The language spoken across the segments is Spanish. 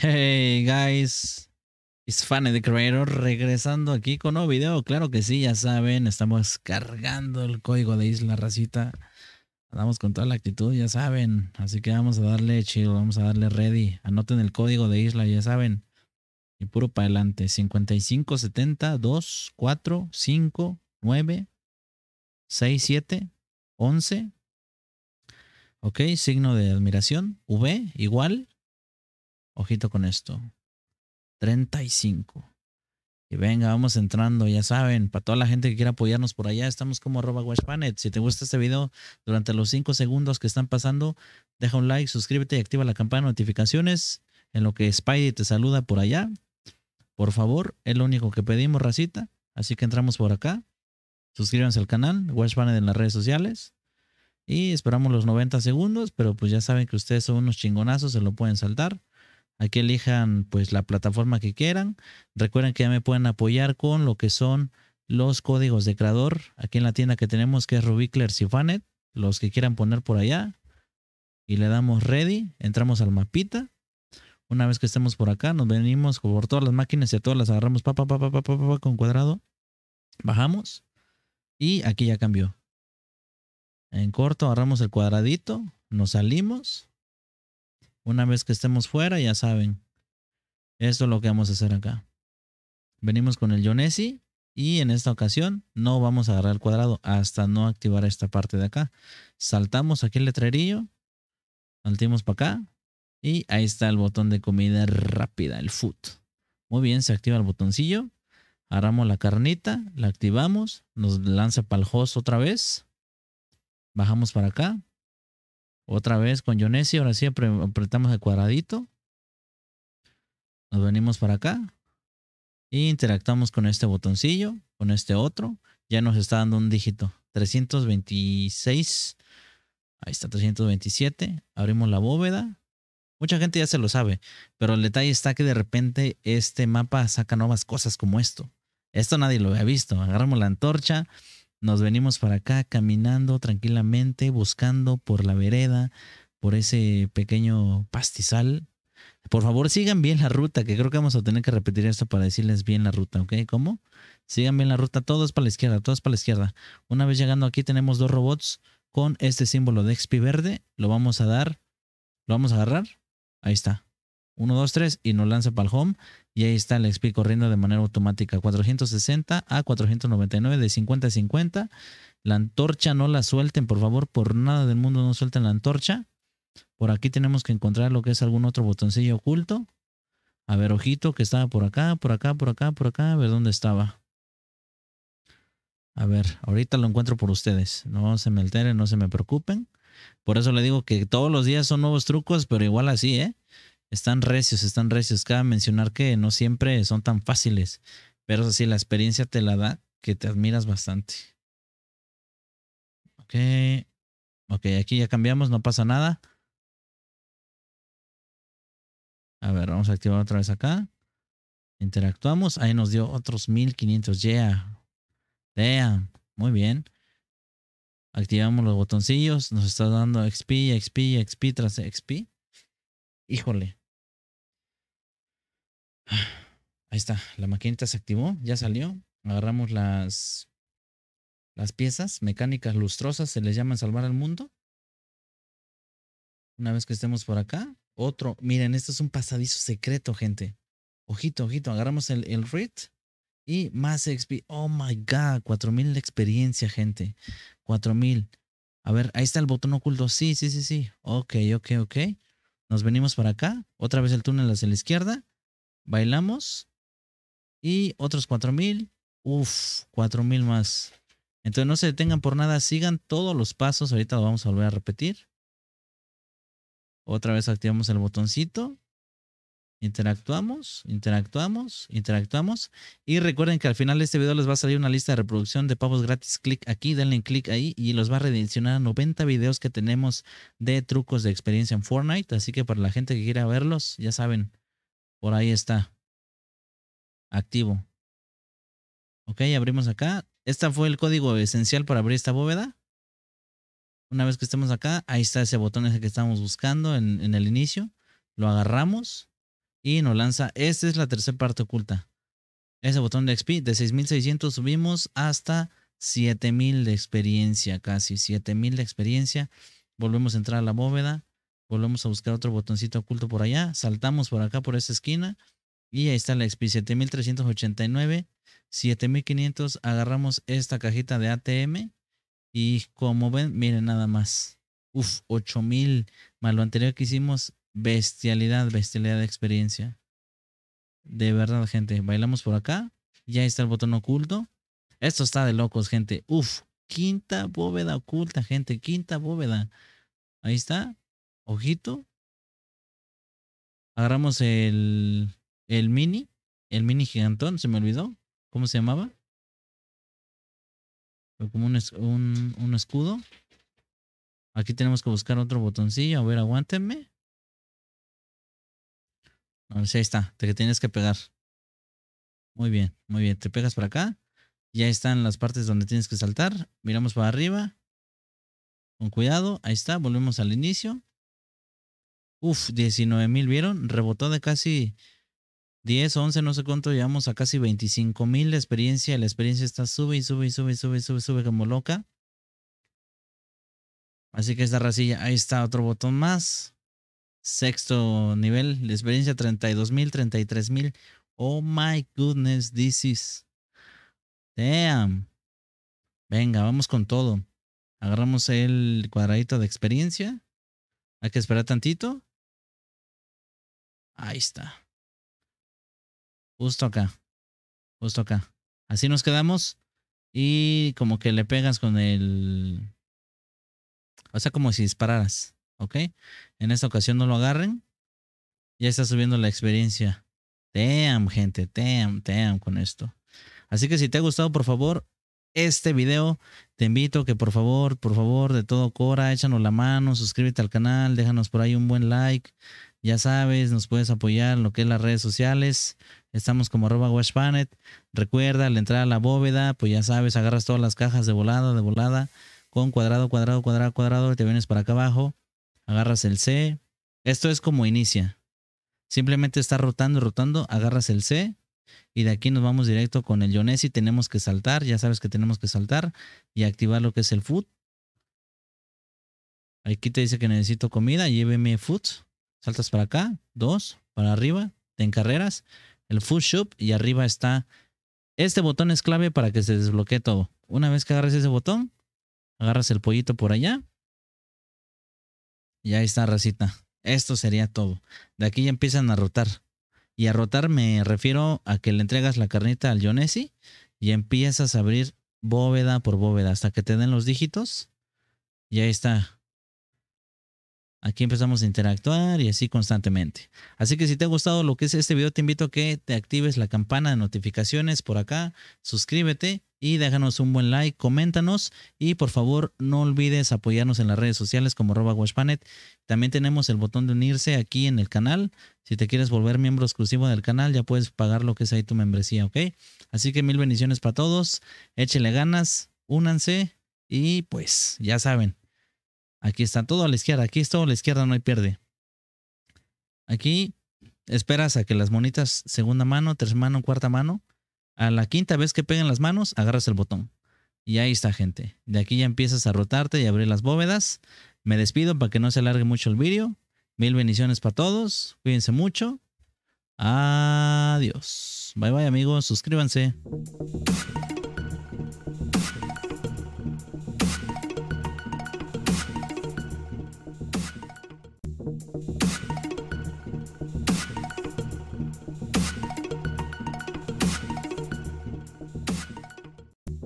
Hey guys, it's Fanny the Creator regresando aquí con nuevo video. Claro que sí, ya saben, estamos cargando el código de Isla Racita. Andamos con toda la actitud, ya saben. Así que vamos a darle chill, vamos a darle ready. Anoten el código de Isla, ya saben. Y puro para adelante. 55 70 2 4 5 9 6 7 11. Ok, signo de admiración. V igual Ojito con esto. 35. Y venga, vamos entrando, ya saben, para toda la gente que quiera apoyarnos por allá, estamos como arroba washpanet. Si te gusta este video, durante los 5 segundos que están pasando, deja un like, suscríbete y activa la campana de notificaciones en lo que Spidey te saluda por allá. Por favor, es lo único que pedimos, racita. Así que entramos por acá. Suscríbanse al canal, Washpanet en las redes sociales. Y esperamos los 90 segundos, pero pues ya saben que ustedes son unos chingonazos, se lo pueden saltar. Aquí elijan pues la plataforma que quieran. Recuerden que ya me pueden apoyar con lo que son los códigos de creador aquí en la tienda que tenemos que es Rubikler y los que quieran poner por allá. Y le damos ready, entramos al mapita. Una vez que estemos por acá, nos venimos por todas las máquinas y a todas las agarramos con cuadrado. Bajamos y aquí ya cambió. En corto agarramos el cuadradito, nos salimos una vez que estemos fuera, ya saben. Esto es lo que vamos a hacer acá. Venimos con el Yonesi y en esta ocasión no vamos a agarrar el cuadrado hasta no activar esta parte de acá. Saltamos aquí el letrerillo, saltimos para acá y ahí está el botón de comida rápida, el food. Muy bien, se activa el botoncillo. Agarramos la carnita, la activamos, nos lanza para el host otra vez. Bajamos para acá, otra vez con Yonesi, ahora sí apretamos el cuadradito. Nos venimos para acá. Y interactuamos con este botoncillo, con este otro. Ya nos está dando un dígito. 326. Ahí está, 327. Abrimos la bóveda. Mucha gente ya se lo sabe, pero el detalle está que de repente este mapa saca nuevas cosas como esto. Esto nadie lo había visto. Agarramos la antorcha, nos venimos para acá caminando tranquilamente, buscando por la vereda, por ese pequeño pastizal. Por favor, sigan bien la ruta, que creo que vamos a tener que repetir esto para decirles bien la ruta, ¿ok? ¿Cómo? Sigan bien la ruta, todos para la izquierda, todos para la izquierda. Una vez llegando aquí tenemos dos robots con este símbolo de XP verde. Lo vamos a dar, lo vamos a agarrar. Ahí está. 1, 2, 3 y nos lanza para el home. Y ahí está el XP corriendo de manera automática. 460 a 499 de 50 a 50. La antorcha no la suelten, por favor. Por nada del mundo no suelten la antorcha. Por aquí tenemos que encontrar lo que es algún otro botoncillo oculto. A ver, ojito, que estaba por acá, por acá, por acá, por acá. A ver dónde estaba. A ver, ahorita lo encuentro por ustedes. No se me alteren, no se me preocupen. Por eso le digo que todos los días son nuevos trucos, pero igual así, ¿eh? están recios, están recios. Cabe mencionar que no siempre son tan fáciles, pero así la experiencia te la da que te admiras bastante. Ok, ok, aquí ya cambiamos, no pasa nada. A ver, vamos a activar otra vez acá. Interactuamos, ahí nos dio otros 1500, yeah. Yeah. muy bien. Activamos los botoncillos, nos está dando XP, XP, XP tras XP. Híjole, Ahí está, la maquinita se activó, ya salió. Agarramos las, las piezas mecánicas lustrosas, se les llama salvar al mundo. Una vez que estemos por acá, otro. Miren, esto es un pasadizo secreto, gente. Ojito, ojito, agarramos el, el y más XP. Oh my god, 4000 de experiencia, gente. 4000. A ver, ahí está el botón oculto. Sí, sí, sí, sí. Ok, ok, ok. Nos venimos para acá. Otra vez el túnel hacia la izquierda bailamos. Y otros 4000. Uf, 4000 más. Entonces no se detengan por nada, sigan todos los pasos. Ahorita lo vamos a volver a repetir. Otra vez activamos el botoncito. Interactuamos, interactuamos, interactuamos. Y recuerden que al final de este video les va a salir una lista de reproducción de pavos gratis. Clic aquí, denle clic ahí y los va a redireccionar a 90 videos que tenemos de trucos de experiencia en Fortnite. Así que para la gente que quiera verlos, ya saben, por ahí está. Activo. Ok, abrimos acá. Este fue el código esencial para abrir esta bóveda. Una vez que estemos acá, ahí está ese botón ese que estábamos buscando en, en el inicio. Lo agarramos y nos lanza. Esta es la tercera parte oculta. Ese botón de XP de 6600 subimos hasta 7000 de experiencia, casi 7000 de experiencia. Volvemos a entrar a la bóveda. Volvemos a buscar otro botoncito oculto por allá. Saltamos por acá, por esa esquina. Y ahí está la XP 7389, 7500. Agarramos esta cajita de ATM. Y como ven, miren nada más. Uf, 8000. Más lo anterior que hicimos, bestialidad, bestialidad de experiencia. De verdad, gente. Bailamos por acá. y ahí está el botón oculto. Esto está de locos, gente. Uf, quinta bóveda oculta, gente. Quinta bóveda. Ahí está ojito. Agarramos el, mini, el mini gigantón, se me olvidó. ¿Cómo se llamaba? Como un, escudo. Aquí tenemos que buscar otro botoncillo. A ver, aguántenme. A ver, ahí está. Te tienes que pegar. Muy bien, muy bien. Te pegas para acá. Ya están las partes donde tienes que saltar. Miramos para arriba. Con cuidado. Ahí está. Volvemos al inicio. Uf, 19.000, mil, ¿vieron? Rebotó de casi 10, 11, no sé cuánto, llegamos a casi 25.000 mil de experiencia. La experiencia está sube y sube y sube y sube sube, sube como loca. Así que esta racilla, ahí está otro botón más. Sexto nivel, la experiencia 32.000, 33.000. Oh my goodness, this is. Damn. Venga, vamos con todo. Agarramos el cuadradito de experiencia. Hay que esperar tantito. Ahí está. Justo acá. Justo acá. Así nos quedamos. Y como que le pegas con el... O sea, como si dispararas. ¿Ok? En esta ocasión no lo agarren. Ya está subiendo la experiencia. Team, gente. Team, team con esto. Así que si te ha gustado, por favor, este video, te invito que por favor, por favor, de todo Cora, échanos la mano, suscríbete al canal, déjanos por ahí un buen like, ya sabes, nos puedes apoyar lo que es las redes sociales. Estamos como arroba washpanet. Recuerda, al entrar a la bóveda, pues ya sabes, agarras todas las cajas de volada, de volada, con cuadrado, cuadrado, cuadrado, cuadrado, te vienes para acá abajo, agarras el C. Esto es como inicia. Simplemente está rotando, y rotando, agarras el C, y de aquí nos vamos directo con el Yonesi. Tenemos que saltar, ya sabes que tenemos que saltar y activar lo que es el food. Aquí te dice que necesito comida, lléveme food saltas para acá, dos, para arriba, te encarreras, el full shop y arriba está. Este botón es clave para que se desbloquee todo. Una vez que agarras ese botón, agarras el pollito por allá. Y ahí está, racita. Esto sería todo. De aquí ya empiezan a rotar. Y a rotar me refiero a que le entregas la carnita al Yonesi y empiezas a abrir bóveda por bóveda hasta que te den los dígitos. Y ahí está. Aquí empezamos a interactuar y así constantemente. Así que si te ha gustado lo que es este video, te invito a que te actives la campana de notificaciones por acá, suscríbete y déjanos un buen like, coméntanos y por favor no olvides apoyarnos en las redes sociales como WashPanet. También tenemos el botón de unirse aquí en el canal. Si te quieres volver miembro exclusivo del canal, ya puedes pagar lo que es ahí tu membresía, ¿ok? Así que mil bendiciones para todos, échele ganas, únanse y pues ya saben Aquí está todo a la izquierda. Aquí es todo a la izquierda, no hay pierde. Aquí esperas a que las monitas segunda mano, tercera mano, cuarta mano. A la quinta vez que peguen las manos, agarras el botón. Y ahí está, gente. De aquí ya empiezas a rotarte y abrir las bóvedas. Me despido para que no se alargue mucho el vídeo. Mil bendiciones para todos. Cuídense mucho. Adiós. Bye bye amigos. Suscríbanse.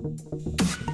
thank you